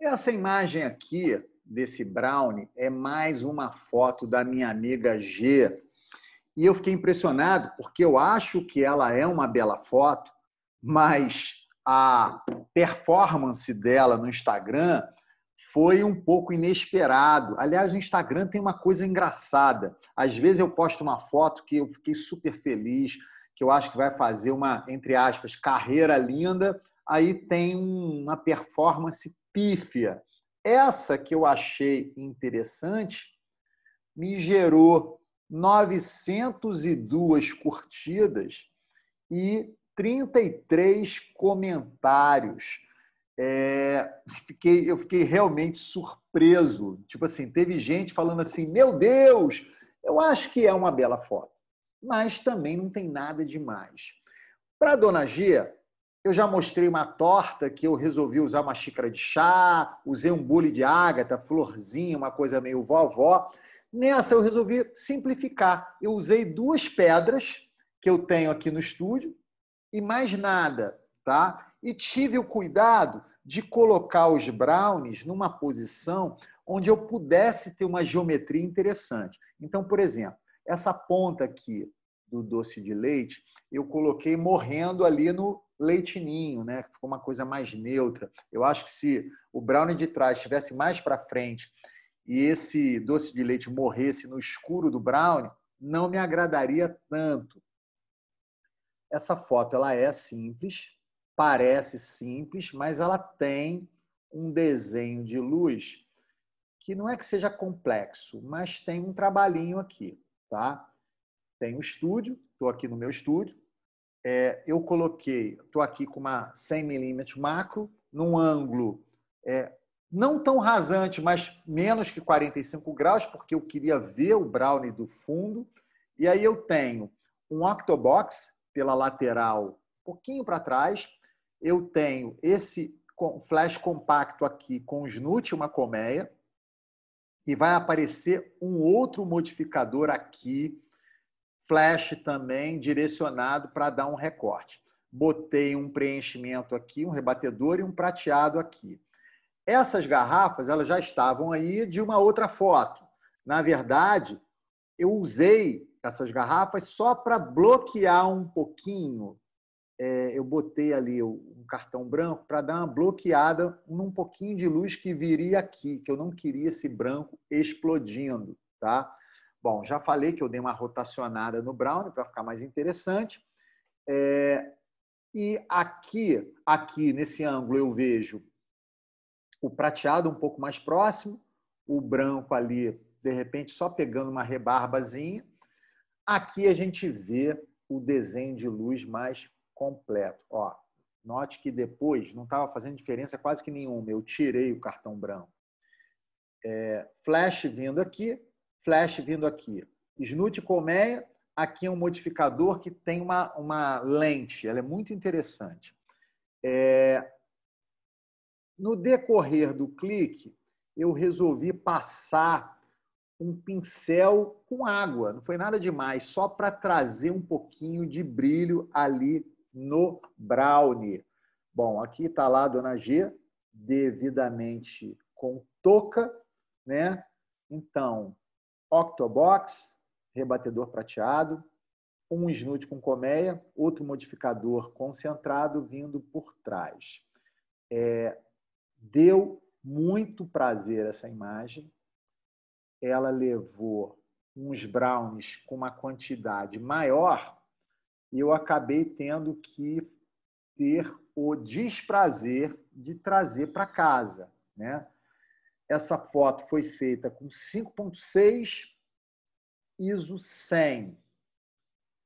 Essa imagem aqui desse brownie é mais uma foto da minha amiga G. E eu fiquei impressionado porque eu acho que ela é uma bela foto, mas a performance dela no Instagram foi um pouco inesperado. Aliás, o Instagram tem uma coisa engraçada. Às vezes eu posto uma foto que eu fiquei super feliz, que eu acho que vai fazer uma, entre aspas, carreira linda, aí tem uma performance pífia. Essa que eu achei interessante me gerou 902 curtidas e 33 comentários. É, fiquei, eu fiquei realmente surpreso. Tipo assim, teve gente falando assim: Meu Deus, eu acho que é uma bela foto, mas também não tem nada demais. Para Dona Gia eu já mostrei uma torta que eu resolvi usar uma xícara de chá, usei um bule de ágata, florzinha, uma coisa meio vovó. Nessa eu resolvi simplificar. Eu usei duas pedras que eu tenho aqui no estúdio e mais nada, tá? E tive o cuidado de colocar os brownies numa posição onde eu pudesse ter uma geometria interessante. Então, por exemplo, essa ponta aqui do doce de leite, eu coloquei morrendo ali no leitinho, né? Ficou uma coisa mais neutra. Eu acho que se o brownie de trás estivesse mais para frente e esse doce de leite morresse no escuro do brownie, não me agradaria tanto. Essa foto ela é simples, parece simples, mas ela tem um desenho de luz que não é que seja complexo, mas tem um trabalhinho aqui, tá? Tem um estúdio, estou aqui no meu estúdio. É, eu coloquei, estou aqui com uma 100 milímetros macro, num ângulo é, não tão rasante, mas menos que 45 graus, porque eu queria ver o brownie do fundo. E aí eu tenho um octobox pela lateral, um pouquinho para trás. Eu tenho esse flash compacto aqui com um e uma colmeia. E vai aparecer um outro modificador aqui Flash também direcionado para dar um recorte. Botei um preenchimento aqui, um rebatedor e um prateado aqui. Essas garrafas elas já estavam aí de uma outra foto. Na verdade, eu usei essas garrafas só para bloquear um pouquinho. É, eu botei ali um cartão branco para dar uma bloqueada num pouquinho de luz que viria aqui, que eu não queria esse branco explodindo, tá? Bom, já falei que eu dei uma rotacionada no Brown para ficar mais interessante. É, e aqui, aqui nesse ângulo eu vejo o prateado um pouco mais próximo, o branco ali, de repente, só pegando uma rebarbazinha. Aqui a gente vê o desenho de luz mais completo. Ó, note que depois não estava fazendo diferença quase que nenhuma. Eu tirei o cartão branco. É, flash vindo aqui, flash vindo aqui. Snoot colmeia, aqui é um modificador que tem uma, uma lente, ela é muito interessante. É... No decorrer do clique, eu resolvi passar um pincel com água, não foi nada demais, só para trazer um pouquinho de brilho ali no brownie. Bom, aqui está lá a dona G, devidamente com toca, né? Então, Octobox, rebatedor prateado, um snoot com colmeia, outro modificador concentrado vindo por trás. É, deu muito prazer essa imagem. Ela levou uns brownies com uma quantidade maior e eu acabei tendo que ter o desprazer de trazer para casa, né? Essa foto foi feita com 5.6 ISO 100.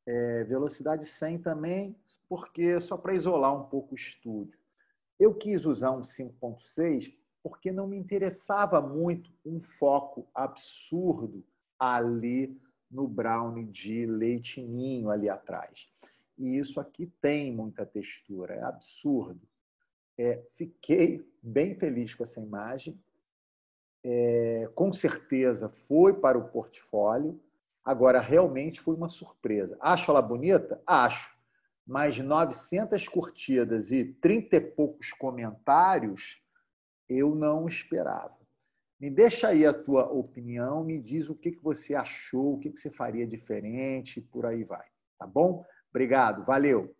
É, velocidade 100 também, porque só para isolar um pouco o estúdio. Eu quis usar um 5.6 porque não me interessava muito um foco absurdo ali no brownie de leitinho ali atrás. E isso aqui tem muita textura, é absurdo. É, fiquei bem feliz com essa imagem é, com certeza foi para o portfólio. Agora, realmente foi uma surpresa. Acho ela bonita? Acho. Mas 900 curtidas e 30 e poucos comentários, eu não esperava. Me deixa aí a tua opinião, me diz o que, que você achou, o que, que você faria diferente, por aí vai. Tá bom? Obrigado, valeu!